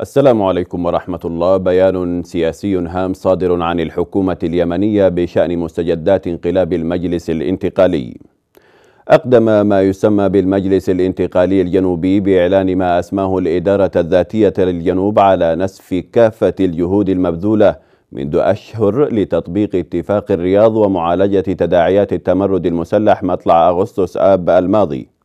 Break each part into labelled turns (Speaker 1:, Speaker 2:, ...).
Speaker 1: السلام عليكم ورحمة الله بيان سياسي هام صادر عن الحكومة اليمنية بشأن مستجدات انقلاب المجلس الانتقالي أقدم ما يسمى بالمجلس الانتقالي الجنوبي بإعلان ما أسماه الإدارة الذاتية للجنوب على نسف كافة الجهود المبذولة منذ أشهر لتطبيق اتفاق الرياض ومعالجة تداعيات التمرد المسلح مطلع أغسطس آب الماضي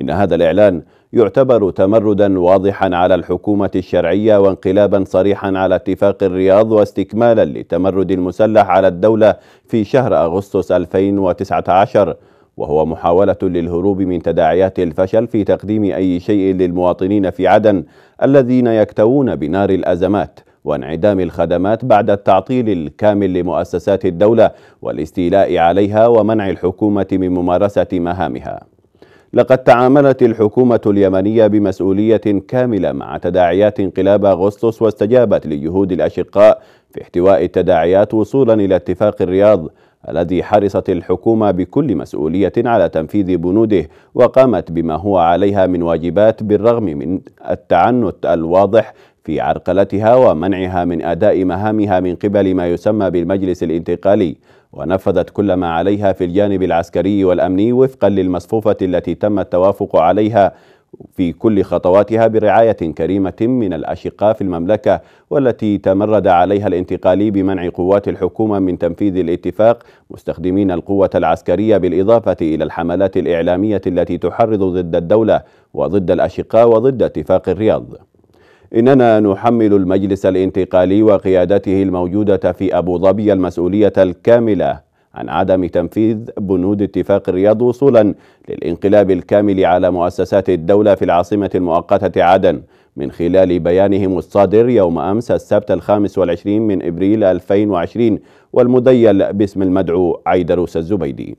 Speaker 1: إن هذا الإعلان يعتبر تمردا واضحا على الحكومة الشرعية وانقلابا صريحا على اتفاق الرياض واستكمالا لتمرد المسلح على الدولة في شهر أغسطس 2019 وهو محاولة للهروب من تداعيات الفشل في تقديم أي شيء للمواطنين في عدن الذين يكتوون بنار الأزمات وانعدام الخدمات بعد التعطيل الكامل لمؤسسات الدولة والاستيلاء عليها ومنع الحكومة من ممارسة مهامها لقد تعاملت الحكومة اليمنية بمسؤولية كاملة مع تداعيات انقلاب أغسطس واستجابت لجهود الأشقاء في احتواء التداعيات وصولا إلى اتفاق الرياض الذي حرصت الحكومة بكل مسؤولية على تنفيذ بنوده وقامت بما هو عليها من واجبات بالرغم من التعنت الواضح في عرقلتها ومنعها من أداء مهامها من قبل ما يسمى بالمجلس الانتقالي ونفذت كل ما عليها في الجانب العسكري والأمني وفقا للمصفوفة التي تم التوافق عليها في كل خطواتها برعاية كريمة من الأشقاء في المملكة والتي تمرد عليها الانتقالي بمنع قوات الحكومة من تنفيذ الاتفاق مستخدمين القوة العسكرية بالإضافة إلى الحملات الإعلامية التي تحرض ضد الدولة وضد الأشقاء وضد اتفاق الرياض إننا نحمل المجلس الانتقالي وقيادته الموجودة في أبو ظبي المسؤولية الكاملة عن عدم تنفيذ بنود اتفاق الرياض وصولا للانقلاب الكامل على مؤسسات الدولة في العاصمة المؤقتة عدن من خلال بيانهم الصادر يوم أمس السبت الخامس والعشرين من إبريل 2020 والمديل باسم المدعو عيدروس الزبيدي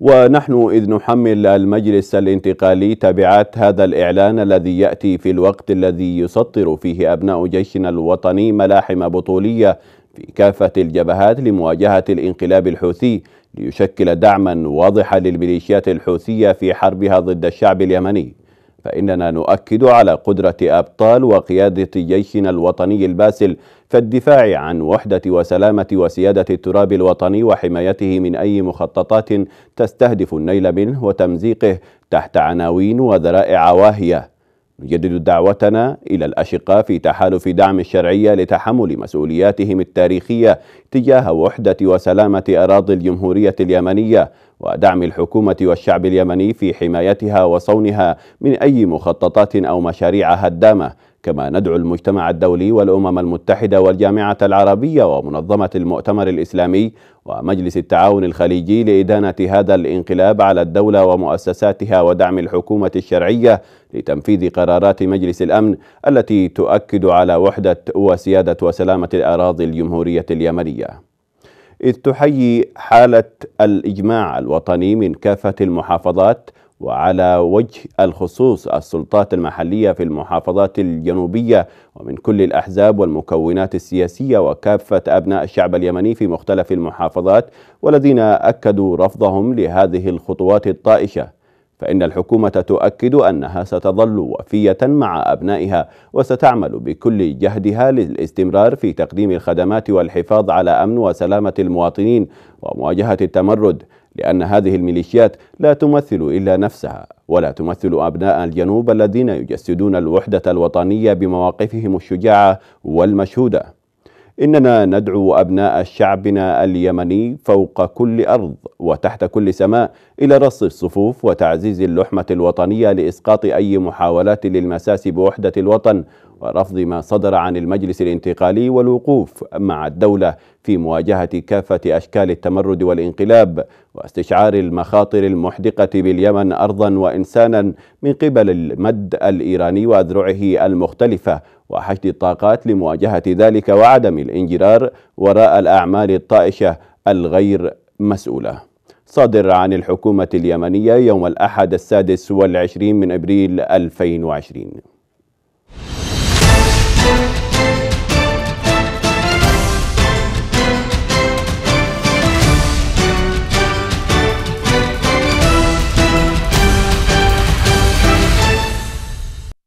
Speaker 1: ونحن إذ نحمل المجلس الانتقالي تبعات هذا الإعلان الذي يأتي في الوقت الذي يسطر فيه أبناء جيشنا الوطني ملاحم بطولية في كافة الجبهات لمواجهة الانقلاب الحوثي ليشكل دعما واضحا للميليشيات الحوثية في حربها ضد الشعب اليمني فإننا نؤكد على قدرة أبطال وقيادة جيشنا الوطني الباسل في الدفاع عن وحدة وسلامة وسيادة التراب الوطني وحمايته من أي مخططات تستهدف النيل منه وتمزيقه تحت عناوين وذرائع واهية نجدد دعوتنا إلى الأشقاء في تحالف دعم الشرعية لتحمل مسؤولياتهم التاريخية تجاه وحدة وسلامة أراضي الجمهورية اليمنية ودعم الحكومة والشعب اليمني في حمايتها وصونها من أي مخططات أو مشاريع هدامة كما ندعو المجتمع الدولي والامم المتحده والجامعه العربيه ومنظمه المؤتمر الاسلامي ومجلس التعاون الخليجي لادانه هذا الانقلاب على الدوله ومؤسساتها ودعم الحكومه الشرعيه لتنفيذ قرارات مجلس الامن التي تؤكد على وحده وسياده وسلامه الاراضي الجمهوريه اليمنيه. إذ تحيي حالة الإجماع الوطني من كافة المحافظات وعلى وجه الخصوص السلطات المحلية في المحافظات الجنوبية ومن كل الأحزاب والمكونات السياسية وكافة أبناء الشعب اليمني في مختلف المحافظات والذين أكدوا رفضهم لهذه الخطوات الطائشة فإن الحكومة تؤكد أنها ستظل وفية مع أبنائها وستعمل بكل جهدها للاستمرار في تقديم الخدمات والحفاظ على أمن وسلامة المواطنين ومواجهة التمرد لأن هذه الميليشيات لا تمثل إلا نفسها ولا تمثل أبناء الجنوب الذين يجسدون الوحدة الوطنية بمواقفهم الشجاعة والمشهودة إننا ندعو أبناء شعبنا اليمني فوق كل أرض وتحت كل سماء إلى رص الصفوف وتعزيز اللحمة الوطنية لإسقاط أي محاولات للمساس بوحدة الوطن ورفض ما صدر عن المجلس الانتقالي والوقوف مع الدولة في مواجهة كافة أشكال التمرد والانقلاب واستشعار المخاطر المحدقة باليمن أرضا وإنسانا من قبل المد الإيراني وأذرعه المختلفة وحشد الطاقات لمواجهة ذلك وعدم الانجرار وراء الأعمال الطائشة الغير مسؤولة صادر عن الحكومة اليمنية يوم الأحد السادس والعشرين من أبريل 2020